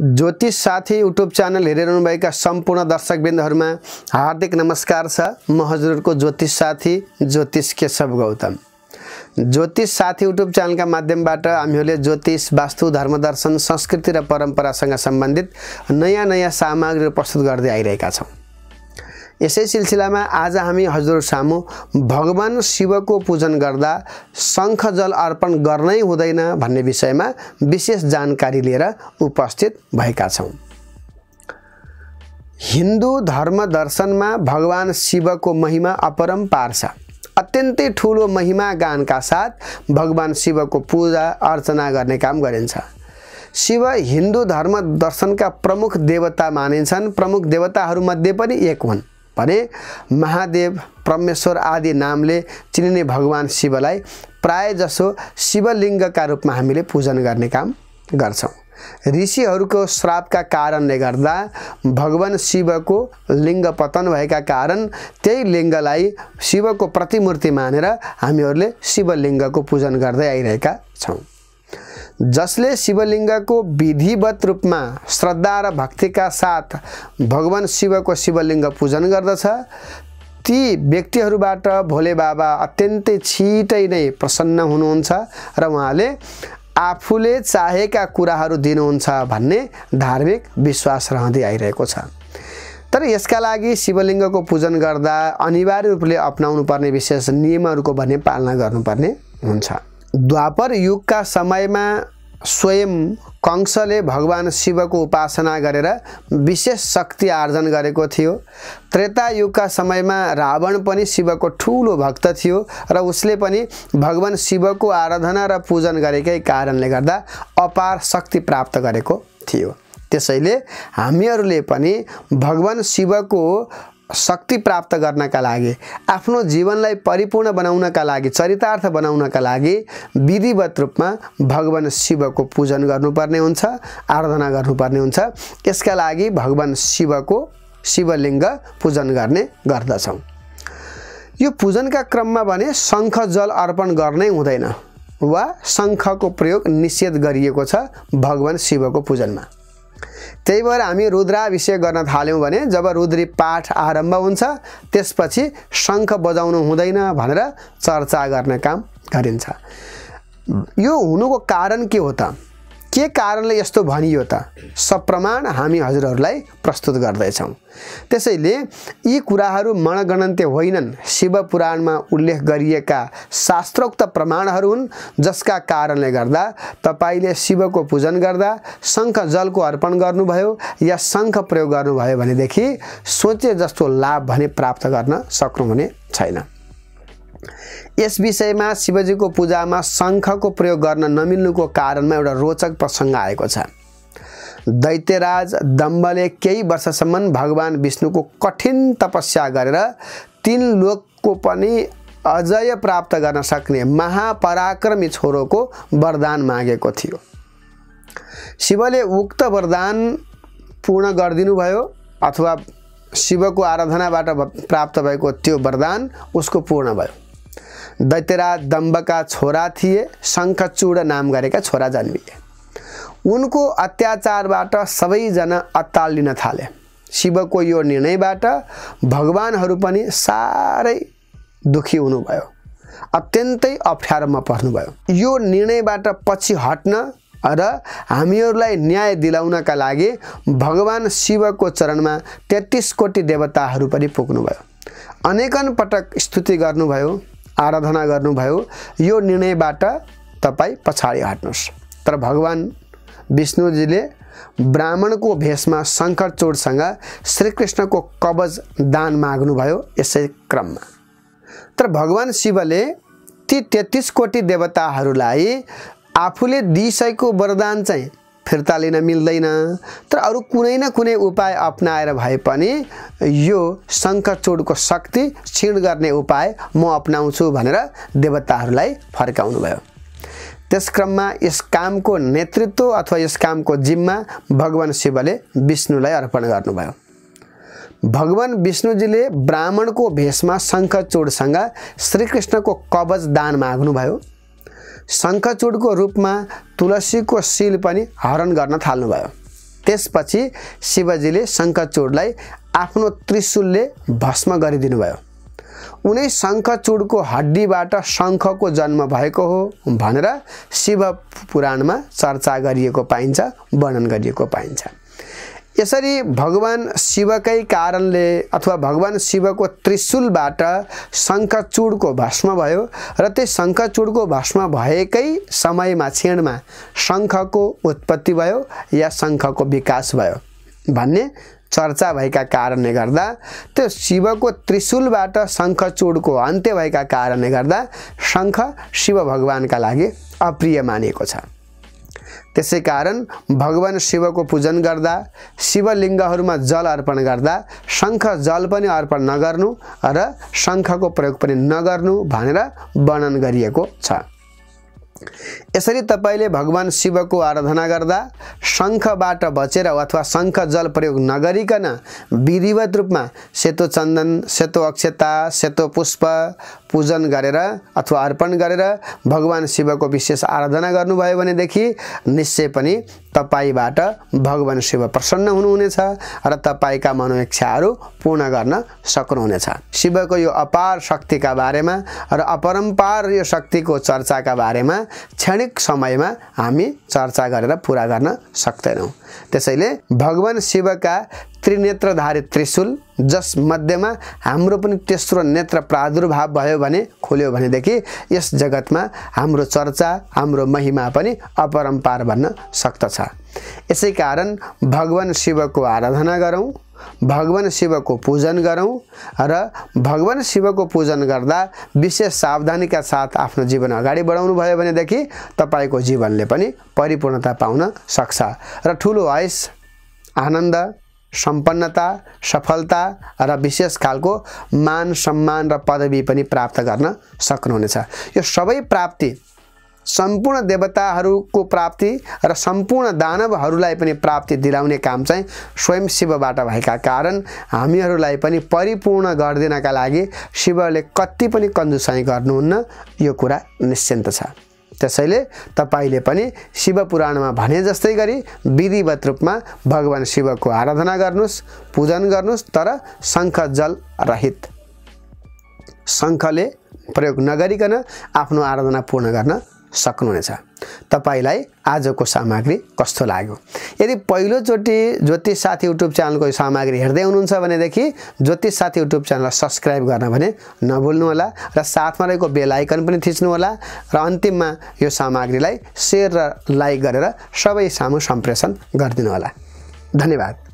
ज्योतिष साथी YouTube channel हेरिरहनुभएका सम्पूर्ण दर्शकबिन्दुहरूमा हार्दिक नमस्कार छ म हजुरहरूको ज्योतिष साथी ज्योतिष केशव गौतम ज्योतिष साथी युट्युब च्यानलका माध्यमबाट हामीहरूले ज्योतिष वास्तु धर्मदर्शन संस्कृति र परम्परासँग सम्बन्धित नयाँ नयाँ सामग्रीहरू प्रस्तुत गर्दै आइरहेका छौँ यसै सिलसिलामा आज हामी हजुर सामु भगवान् शिवको पूजन गर्दा शङ्ख जल अर्पण गर्नै हुँदैन भन्ने विषयमा विशेष जानकारी लिएर उपस्थित भएका छौँ हिन्दू धर्म दर्शनमा भगवान शिवको महिमा अपरम्पार छ अत्यन्तै ठुलो महिमा गानका साथ भगवान शिवको पूजा अर्चना गर्ने काम गरिन्छ शिव हिन्दू धर्म दर्शनका प्रमुख देवता मानिन्छन् प्रमुख देवताहरूमध्ये पनि एक हुन् भने महादेव परमेश्वर आदि नामले चिनिने भगवान् शिवलाई जसो शिवलिङ्गका रूपमा हामीले पूजन गर्ने काम गर्छौँ ऋषिहरूको श्रापका कारणले गर्दा भगवान् शिवको लिङ्ग पतन भएका कारण त्यही लिङ्गलाई शिवको प्रतिमूर्ति मानेर हामीहरूले शिवलिङ्गको पूजन गर्दै आइरहेका छौँ जसले शिवलिङ्गको विधिवत रूपमा श्रद्धा र भक्तिका साथ भगवान् शिवको शिवलिङ्ग पूजन गर्दछ ती व्यक्तिहरूबाट भोले बाबा अत्यन्तै छिटै नै प्रसन्न हुनुहुन्छ र उहाँले आफूले चाहेका कुराहरू दिनुहुन्छ भन्ने धार्मिक विश्वास रहँदै आइरहेको छ तर यसका लागि शिवलिङ्गको पूजन गर्दा अनिवार्य रूपले अप्नाउनु पर्ने विशेष नियमहरूको भन्ने पालना गर्नुपर्ने हुन्छ द्वापर युगका समयमा स्वयं कंसले भगवान् शिवको उपासना गरेर विशेष शक्ति आर्जन गरेको थियो त्रेता युगका समयमा रावण पनि शिवको ठुलो भक्त थियो र उसले पनि भगवान शिवको आराधना र पूजन गरेकै कारणले गर्दा अपार शक्ति प्राप्त गरेको थियो त्यसैले हामीहरूले पनि भगवान शिवको शक्ति प्राप्त गर्नका लागि आफ्नो जीवनलाई परिपूर्ण बनाउनका लागि चरितार्थ बनाउनका लागि विधिवत रूपमा भगवान् शिवको पूजन गर्नुपर्ने हुन्छ आराधना गर्नुपर्ने हुन्छ यसका लागि भगवान् शिवको शिवलिङ्ग पूजन गर्ने गर्दछौँ यो पूजनका क्रममा भने शङ्ख जल अर्पण गर्नै हुँदैन वा शङ्खको प्रयोग निषेध गरिएको छ भगवान् शिवको पूजनमा त्यही भएर हामी रुद्राभिषेक गर्न थाल्यौँ भने जब रुद्री पाठ आरम्भ हुन्छ त्यसपछि शङ्ख बजाउनु हुँदैन भनेर चर्चा गर्ने काम गरिन्छ यो हुनुको कारण के हो त के कारणले यस्तो भनियो त सप्रमाण हामी हजुरहरूलाई प्रस्तुत गर्दैछौँ त्यसैले यी कुराहरू मनगणन्त्य होइनन् शिव पुराणमा उल्लेख गरिएका शास्त्रोक्त प्रमाणहरू हुन् जसका कारणले गर्दा तपाईँले शिवको पूजन गर्दा शङ्ख जलको अर्पण गर्नुभयो या शङ्ख प्रयोग गर्नुभयो भनेदेखि सोचे जस्तो लाभ भने प्राप्त गर्न सक्नुहुने छैन यस विषयमा शिवजीको पूजामा शङ्खको प्रयोग गर्न नमिल्नुको कारणमा एउटा रोचक प्रसङ्ग आएको छ दैत्यराज दम्बले केही वर्षसम्म भगवान् विष्णुको कठिन तपस्या गरेर तिन लोकको पनि अजय प्राप्त गर्न सक्ने महापराक्रमी छोरोको वरदान मागेको थियो शिवले उक्त वरदान पूर्ण गरिदिनुभयो अथवा शिवको आराधनाबाट प्राप्त भएको त्यो वरदान उसको पूर्ण भयो दैत्यराज दम्बका छोरा थिए शङ्खचूड नाम गरेका छोरा जन्मिए उनको अत्याचारबाट सबैजना अत्तालिन थाले शिवको यो निर्णयबाट भगवानहरू पनि साह्रै दुखी हुनुभयो अत्यन्तै अप्ठ्यारोमा पर्नुभयो यो निर्णयबाट पछि हट्न र हामीहरूलाई न्याय दिलाउनका लागि भगवान् शिवको चरणमा तेत्तिस कोटि देवताहरू पनि पुग्नुभयो अनेकन पटक स्तुति गर्नुभयो आराधना गर्नुभयो यो निर्णयबाट तपाईँ पछाडि हट्नुहोस् तर भगवान् विष्णुजीले ब्राह्मणको भेषमा शङ्करचोडसँग श्रीकृष्णको कबज दान माग्नुभयो यसै क्रममा तर भगवान् शिवले ती तेत्तिस कोटी देवताहरूलाई आफूले दिइसकेको वरदान चाहिँ फिर्ता लिन मिल्दैन तर अरू कुनै न कुनै उपाय अप्नाएर भए पनि यो शङ्करचोडको शक्ति क्षीण गर्ने उपाय म अप्नाउँछु भनेर देवताहरूलाई फर्काउनुभयो त्यस क्रममा यस कामको नेतृत्व अथवा यस कामको जिम्मा भगवान् शिवले विष्णुलाई अर्पण गर्नुभयो भगवान् विष्णुजीले ब्राह्मणको भेषमा शङ्करचोडसँग श्रीकृष्णको कवच दान माग्नुभयो शङ्खचूडको रूपमा तुलसीको शिल पनि हरण गर्न थाल्नुभयो त्यसपछि शिवजीले शङ्खचूडलाई आफ्नो त्रिशूलले भस्म गरिदिनुभयो उनै शङ्खचूडको हड्डीबाट शङ्खको जन्म भएको हो भनेर शिव पुराणमा चर्चा गरिएको पाइन्छ वर्णन गरिएको पाइन्छ यसरी भगवान शिवकै कारणले अथवा भगवान् शिवको त्रिशुलबाट शङ्खचुडको भस्म भयो र त्यो शङ्खचुडको भस्म भएकै समयमा क्षणमा शङ्खको उत्पत्ति भयो या शङ्खको विकास भयो भन्ने चर्चा भएका कारणले गर्दा त्यो शिवको त्रिशुलबाट शङ्खचुडको अन्त्य भएका कारणले गर्दा शङ्ख शिव भगवान्का लागि अप्रिय मानिएको छ त्यसै कारण भगवान शिवको पूजन गर्दा शिवलिङ्गहरूमा जल अर्पण गर्दा शङ्ख जल पनि अर्पण नगर्नु र शङ्खको प्रयोग पनि नगर्नु भनेर वर्णन गरिएको छ यसरी तपाईँले भगवान् शिवको आराधना गर्दा शङ्खबाट बचेर अथवा शङ्ख जल प्रयोग नगरिकन विधिवत रूपमा सेतो चन्दन सेतो अक्षता सेतो पुष्प पूजन गरेर अथवा अर्पण गरेर भगवान् शिवको विशेष आराधना गर्नुभयो भनेदेखि निश्चय पनि तपाईँबाट भगवान् शिव प्रसन्न हुनुहुनेछ र तपाईँका मनोइच्छाहरू पूर्ण गर्न सक्नुहुनेछ शिवको यो अपार शक्तिका बारेमा र अपरम्पार यो शक्तिको चर्चाका बारेमा क्षणिक समयमा हामी चर्चा गरेर पुरा गर्न सक्दैनौँ त्यसैले भगवान् शिवका त्रिनेत्रधारी त्रिशुल जसमध्येमा हाम्रो पनि तेस्रो नेत्र प्रादुर्भाव भयो भने खुल्यो भनेदेखि यस जगतमा हाम्रो चर्चा हाम्रो महिमा पनि अपरम्पार भन्न सक्दछ यसै कारण भगवान् शिवको आराधना गरौँ भगवान शिवको पूजन गरौँ र भगवान शिवको पूजन गर्दा विशेष सावधानीका साथ आफ्नो जीवन अगाडि बढाउनु भयो भनेदेखि तपाईँको जीवनले पनि परिपूर्णता पाउन सक्छ र ठुलो आइस आनन्द सम्पन्नता सफलता र विशेष खालको मान सम्मान र पदवी पनि प्राप्त गर्न सक्नुहुनेछ यो सबै प्राप्ति सम्पूर्ण देवताहरूको प्राप्ति र सम्पूर्ण दानवहरूलाई पनि प्राप्ति दिलाउने काम चाहिँ स्वयं शिवबाट भएका कारण हामीहरूलाई पनि परिपूर्ण गरिदिनका लागि शिवले कति पनि कन्जुसाइ गर्नुहुन्न यो कुरा निश्चिन्त छ त्यसैले तपाईँले पनि शिव पुराणमा भने जस्तै गरी विधिवत रूपमा भगवान् शिवको आराधना गर्नुहोस् पूजन गर्नुहोस् तर शङ्ख जल रहित शङ्खले प्रयोग नगरिकन आफ्नो आराधना पूर्ण गर्न सक्नुहुनेछ तपाईँलाई आजको सामग्री कस्तो लाग्यो यदि पहिलोचोटि ज्योतिष साथी युट्युब च्यानलको सामग्री हेर्दै हुनुहुन्छ भनेदेखि ज्योतिष साथी युट्युब च्यानललाई सब्सक्राइब गर्न भने नभुल्नुहोला र साथमा रहेको बेल आइकन पनि थिच्नुहोला र अन्तिममा यो सामग्रीलाई सेयर र लाइक गरेर सबै सामु सम्प्रेषण गरिदिनुहोला धन्यवाद